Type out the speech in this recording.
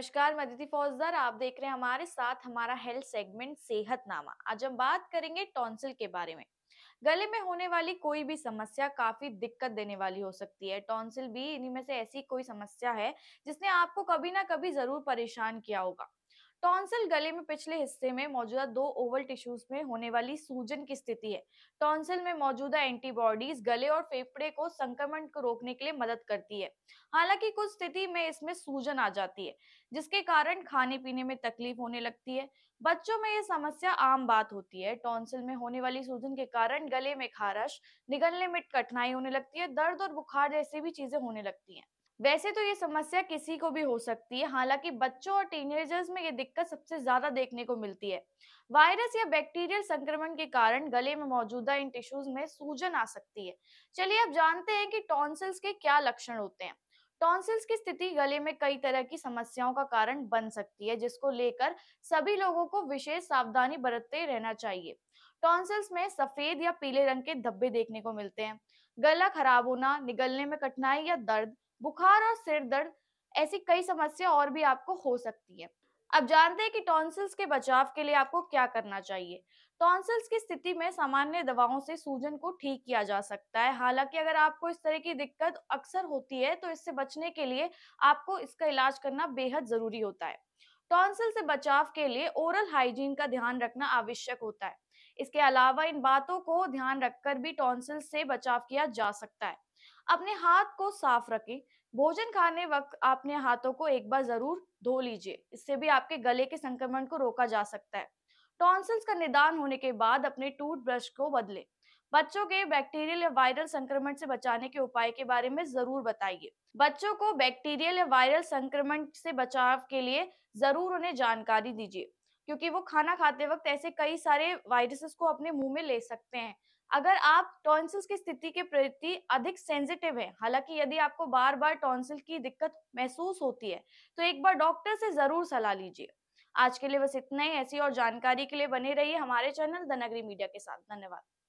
नमस्कार मैं अदिति फौजदार आप देख रहे हैं हमारे साथ हमारा हेल्थ सेगमेंट सेहत नामा आज हम बात करेंगे टॉन्सिल के बारे में गले में होने वाली कोई भी समस्या काफी दिक्कत देने वाली हो सकती है टॉन्सिल भी इन्हीं में से ऐसी कोई समस्या है जिसने आपको कभी ना कभी जरूर परेशान किया होगा टॉन्सिल गले में पिछले हिस्से में मौजूदा दो ओवल टिश्यूज में होने वाली सूजन की स्थिति है टॉन्सिल में मौजूदा एंटीबॉडीज गले और फेफड़े को संक्रमण को रोकने के लिए मदद करती है हालांकि कुछ स्थिति में इसमें सूजन आ जाती है जिसके कारण खाने पीने में तकलीफ होने लगती है बच्चों में यह समस्या आम बात होती है टॉन्सिल में होने वाली सूजन के कारण गले में खारश निगलने में कठिनाई होने लगती है दर्द और बुखार जैसी भी चीजें होने लगती हैं वैसे तो ये समस्या किसी को भी हो सकती है हालांकि बच्चों और टीनेजर्स में ये दिक्कत सबसे ज्यादा देखने को मिलती है वायरस या बैक्टीरियल संक्रमण के कारण गले में मौजूदा इन टिश्यूज में सूजन आ सकती है चलिए अब जानते हैं कि टॉन्सिल्स के क्या लक्षण होते हैं टॉन्सिल्स की स्थिति गले में कई तरह की समस्याओं का कारण बन सकती है जिसको लेकर सभी लोगों को विशेष सावधानी बरतते रहना चाहिए टॉन्सिल्स में सफेद या पीले रंग के धब्बे देखने को मिलते हैं गला खराब होना निगलने में कठिनाई या दर्द बुखार और सिर दर्द ऐसी कई समस्या और भी आपको हो सकती है अब जानते हैं कि टॉन्सिल्स के बचाव के लिए आपको क्या करना चाहिए टॉन्सिल्स की स्थिति में सामान्य दवाओं से सूजन को ठीक किया जा सकता है हालांकि अगर आपको इस तरह की दिक्कत अक्सर होती है तो इससे बचने के लिए आपको इसका इलाज करना बेहद जरूरी होता है टॉन्सिल से बचाव के लिए ओरल हाइजीन का ध्यान रखना आवश्यक होता है इसके अलावा इन बातों को ध्यान रखकर भी टॉन्सिल से बचाव किया जा सकता है अपने हाथ को साफ रखें भोजन खाने वक्त अपने हाथों को एक बार जरूर धो लीजिए इससे भी आपके गले के संक्रमण को रोका जा सकता है टॉन्सिल्स का निदान होने के बाद अपने टूथब्रश को बदलें बच्चों के बैक्टीरियल या वायरल संक्रमण से बचाने के उपाय के बारे में जरूर बताइए बच्चों को बैक्टीरियल या वायरल संक्रमण से बचाव के लिए जरूर उन्हें जानकारी दीजिए क्योंकि वो खाना खाते वक्त ऐसे कई सारे वायरसेस को अपने मुंह में ले सकते हैं अगर आप टॉन्सिल्स की स्थिति के प्रति अधिक सेंसिटिव है हालांकि यदि आपको बार बार टॉन्सिल की दिक्कत महसूस होती है तो एक बार डॉक्टर से जरूर सलाह लीजिए आज के लिए बस इतना ही ऐसी और जानकारी के लिए बने रहिए हमारे चैनल द नगरी मीडिया के साथ धन्यवाद